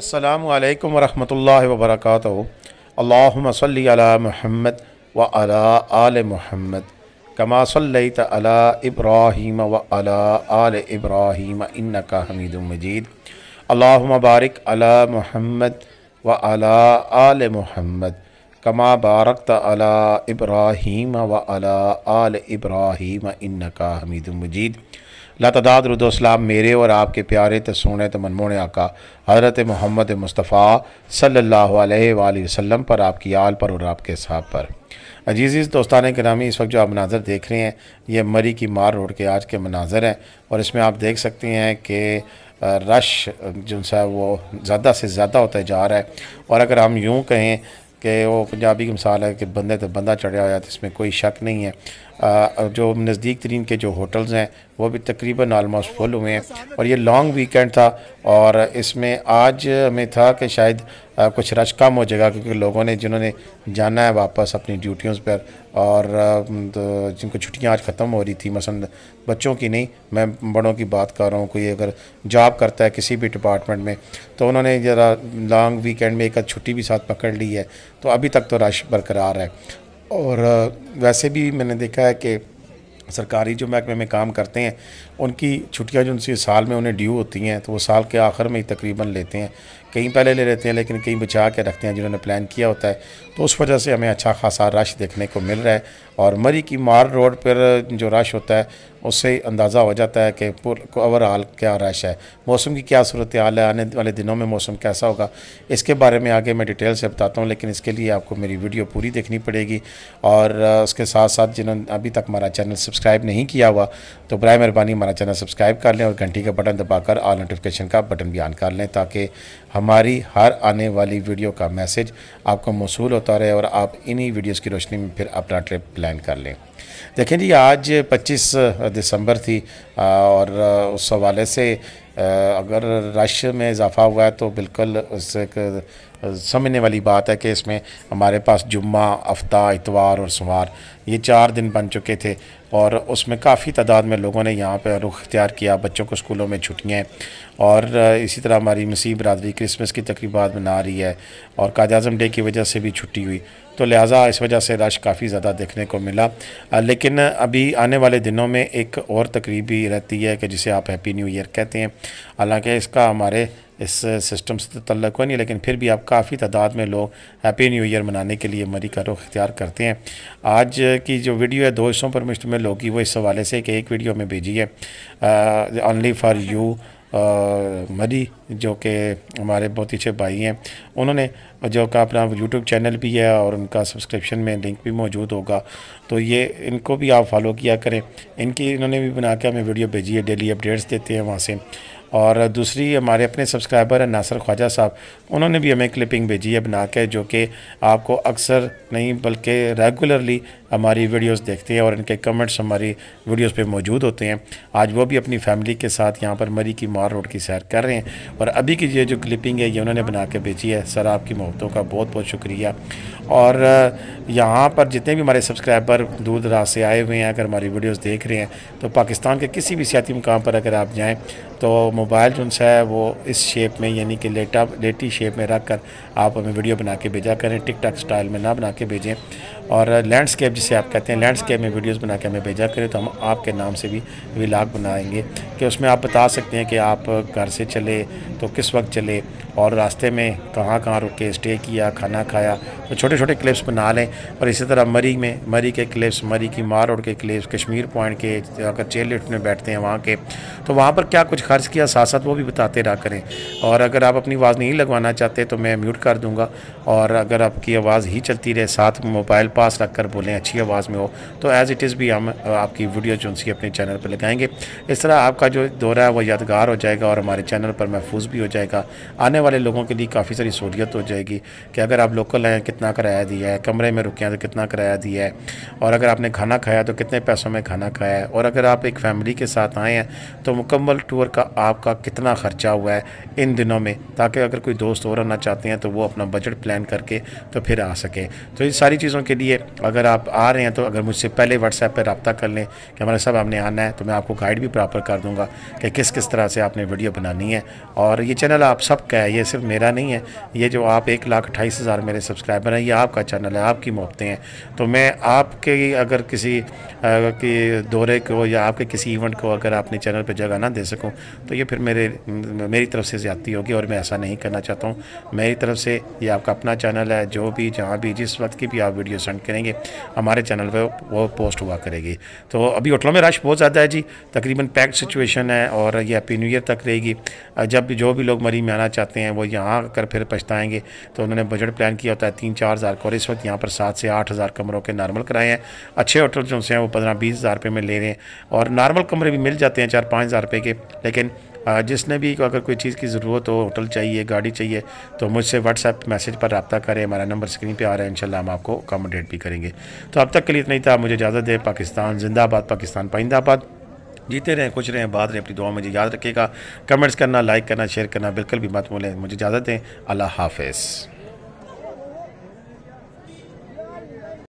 अल्लाम वरम् वबरक अल्लाम सल महमद व अला आल महमद कमा सल्लत अला इब्राहीम व अला आल इब्राहीम इन का मजीद अला महमद व अला आल महमद कमा बारकत अला इब्राहीम व अला आल इब्राहीम इन का मजीद लतदाद रुदोसलाम मेरे और आपके प्यारे तो सोने तो मनमोने आका हज़रत मोहम्मद मुस्तफ़ा सल्ला वसम पर आपकी आल पर और आपके साहब पर अजीज़ दोस्तान के नामी इस वक्त जो आप मनाजर देख रहे हैं ये मरी की मार रोड के आज के मनाजर हैं और इसमें आप देख सकते हैं कि रश जो है वो ज़्यादा से ज़्यादा होता जा रहा है और अगर हम यूँ कहें कि वो पंजाबी की मिसाल है कि बंदे तो बंदा चढ़ा हुआ है तो इसमें कोई शक नहीं है जो नज़दीक तरीन के जो होटल्स हैं वो भी तकरीबन आलमोस्ट फुल हुए हैं और ये लॉन्ग वीकेंड था और इसमें आज हमें था कि शायद कुछ रश कम हो जाएगा क्योंकि लोगों ने जिन्होंने जाना है वापस अपनी ड्यूटियों पर और तो जिनको छुट्टियां आज ख़त्म हो रही थी मसलन बच्चों की नहीं मैं बड़ों की बात कर रहा हूँ कोई अगर जॉब करता है किसी भी डिपार्टमेंट में तो उन्होंने ज़रा लॉन्ग वीकेंड में एक छुट्टी भी साथ पकड़ ली है तो अभी तक तो रश बरकरार है और वैसे भी मैंने देखा है कि सरकारी जो महकमे में काम करते हैं उनकी छुट्टियां जो उनसे साल में उन्हें ड्यू होती हैं तो वो साल के आखिर में ही तकरीबन लेते हैं कहीं पहले ले लेते हैं लेकिन कहीं बचा के रखते हैं जिन्होंने प्लान किया होता है तो उस वजह से हमें अच्छा खासा रश देखने को मिल रहा है और मरी की मार रोड पर जो रश होता है उससे अंदाज़ा हो जाता है कि ओवरऑल क्या रश है मौसम की क्या सूरत हाल है आने वाले दिनों में मौसम कैसा होगा इसके बारे में आगे मैं डिटेल से बताता हूँ लेकिन इसके लिए आपको मेरी वीडियो पूरी देखनी पड़ेगी और उसके साथ साथ जिन्होंने अभी तक हमारा चैनल सब्सक्राइब नहीं किया हुआ तो बर मेहरबानी हमारा चैनल सब्सक्राइब कर लें और घंटी का बटन दबाकर ऑल नोटिफिकेशन का बटन भी ऑन कर लें ताकि हम हमारी हर आने वाली वीडियो का मैसेज आपको मौसू होता रहे और आप इन्हीं वीडियोस की रोशनी में फिर अपना ट्रिप प्लान कर लें देखें जी आज 25 दिसंबर थी और उस हवाले से अगर रश में इजाफ़ा हुआ है तो बिल्कुल उससे समझने वाली बात है कि इसमें हमारे पास जुम्मा हफ्ता इतवार और शुमार ये चार दिन बन चुके थे और उसमें काफ़ी तादाद में लोगों ने यहाँ पर रुख अख्तियार किया बच्चों को स्कूलों में छुट्टियाँ और इसी तरह हमारी मसीह बरदरी क्रिसमस की तकरीबा मना रही है और काद अजम डे की वजह से भी छुट्टी हुई तो लिहाजा इस वजह से रश काफ़ी ज़्यादा देखने को मिला लेकिन अभी आने वाले दिनों में एक और तकरीब भी रहती है कि जिसे आप हैप्पी न्यू ईयर कहते हैं हालांकि इसका हमारे इस सिस्टम से तो तल्लक नहीं लेकिन फिर भी आप काफ़ी तादाद में लोग हैप्पी न्यू ईयर मनाने के लिए मरी का रुख अख्तियार करते हैं आज की जो वीडियो है दो हिस्सों पर लोग होगी वो इस हवाले से कि एक वीडियो में भेजी है ऑनली फॉर यू मरी जो कि हमारे बहुत ही अच्छे भाई हैं उन्होंने जो का अपना यूट्यूब चैनल भी है और उनका सब्सक्रिप्शन में लिंक भी मौजूद होगा तो ये इनको भी आप फॉलो किया करें इनकी इन्होंने भी बना के हमें वीडियो भेजी है डेली अपडेट्स देते हैं वहाँ से और दूसरी हमारे अपने सब्सक्राइबर हैं नासर ख्वाजा साहब उन्होंने भी हमें क्लिपिंग भेजी है बना के जो कि आपको अक्सर नहीं बल्कि रेगुलरली हमारी वीडियोस देखते हैं और इनके कमेंट्स हमारी वीडियोस पे मौजूद होते हैं आज वो भी अपनी फैमिली के साथ यहाँ पर मरी की मार रोड की सैर कर रहे हैं और अभी की ये जो क्लिपिंग है ये उन्होंने बना के भेजी है सर आपकी मोहब्बतों का बहुत बहुत शुक्रिया और यहाँ पर जितने भी हमारे सब्सक्राइबर दूर दराज से आए हुए हैं अगर हमारी वीडियोज़ देख रहे हैं तो पाकिस्तान के किसी भी सियाती मुकाम पर अगर आप जाएँ तो मोबाइल जो है वो इस शेप में यानी कि लेटा लेटी शेप में रख कर आप हमें वीडियो बना के भेजा करें टिक टाक स्टाइल में ना बना के भेजें और लैंडस्केप जिसे आप कहते हैं लैंडस्केप में वीडियोस बना के हमें भेजा करें तो हम आपके नाम से भी विलाग बनाएंगे कि उसमें आप बता सकते हैं कि आप घर से चले तो किस वक्त चले और रास्ते में कहाँ कहाँ रुके स्टे किया खाना खाया तो छोटे छोटे क्लिप्स बना लें और इसी तरह मरी में मरी के क्लिप्स मरी की मार रोड के क्लिप्स कश्मीर पॉइंट के अगर चेयर लिफ्ट में बैठते हैं वहाँ के तो वहाँ पर क्या कुछ खर्च किया साथ साथ वो भी बताते रहा करें और अगर आप अपनी आवाज़ नहीं लगवाना चाहते तो मैं म्यूट कर दूँगा और अगर आपकी आवाज़ ही चलती रहे साथ मोबाइल पास रख कर बोलें अच्छी आवाज़ में हो तो एज़ इट इज़ भी हम आपकी वीडियो जो सी अपने चैनल पर लगाएंगे इस तरह आपका जो दौरा है वो यादगार हो जाएगा और हमारे चैनल पर महफूज भी हो जाएगा आने वाले लोगों के लिए काफ़ी सारी सहूलियत हो जाएगी कि अगर आप लोकल हैं कितना किराया दिया है कमरे में रुके हैं तो कितना किराया दिया है और अगर आपने खाना खाया तो कितने पैसों में खाना खाया है और अगर आप एक फैमिली के साथ आए हैं तो मुकम्मल टूर का आपका कितना ख़र्चा हुआ है इन दिनों में ताकि अगर कोई दोस्त और आना चाहते हैं तो वो अपना बजट प्लान करके तो फिर आ सकें तो इन सारी चीज़ों के लिए अगर आप आ रहे हैं तो अगर मुझसे पहले व्हाट्सएप पर रबता कर लें कि हमारे साहब आपने आना है तो मैं आपको गाइड भी प्रॉपर कर दूँगा कि किस किस तरह से आपने वीडियो बनानी है और ये चैनल आप सबका है ये सिर्फ मेरा नहीं है ये जो आप एक लाख अट्ठाईस हज़ार मेरे सब्सक्राइबर हैं ये आपका चैनल है आपकी मोहब्बतें हैं तो मैं आपके अगर किसी के दौरे को या आपके किसी इवेंट को अगर अपने चैनल पर जगह ना दे सकूँ तो ये फिर मेरे मेरी तरफ से ज़्यादती होगी और मैं ऐसा नहीं करना चाहता हूँ मेरी तरफ से ये आपका अपना चैनल है जो भी जहाँ भी जिस वक्त की भी आप वीडियो सेंड करेंगे हमारे चैनल पर वो पोस्ट हुआ करेगी तो अभी होटलों में रश बहुत ज़्यादा है जी तकरीबन पैक्ड सिचुएशन है और ये हैप्पी न्यू ईयर तक रहेगी जब जो भी लोग मरी में आना चाहते हैं हैं वो यहाँ आकर फिर पछताएंगे तो उन्होंने बजट प्लान किया होता है तीन चार हज़ार का और इस वक्त यहाँ पर सात से आठ हज़ार कमरों के नॉर्मल कराए हैं अच्छे होटल जो हैं वो पंद्रह बीस हज़ार रुपये में ले रहे हैं और नॉर्मल कमरे भी मिल जाते हैं चार पाँच हज़ार रुपये के लेकिन जिसने भी अगर कोई चीज़ की ज़रूरत हो होटल चाहिए गाड़ी चाहिए तो मुझसे व्हाट्सएप मैसेज पर रबता करें हमारा नंबर स्क्रीन पे आ रहा है इंशाल्लाह हम आपको अकोमोडेट भी करेंगे तो अब तक के लिए इतना ही था मुझे इजाज़त दे पाकिस्तान जिंदाबाद पाकिस्तान पाइंदाबाद जीते रहें खुश रहें बाद रहें अपनी दुआ मुझे याद रखेगा कमेंट्स करना लाइक करना शेयर करना बिल्कुल भी मत बोलें मुझे इजाज़त दें अल्लाह हाफिज़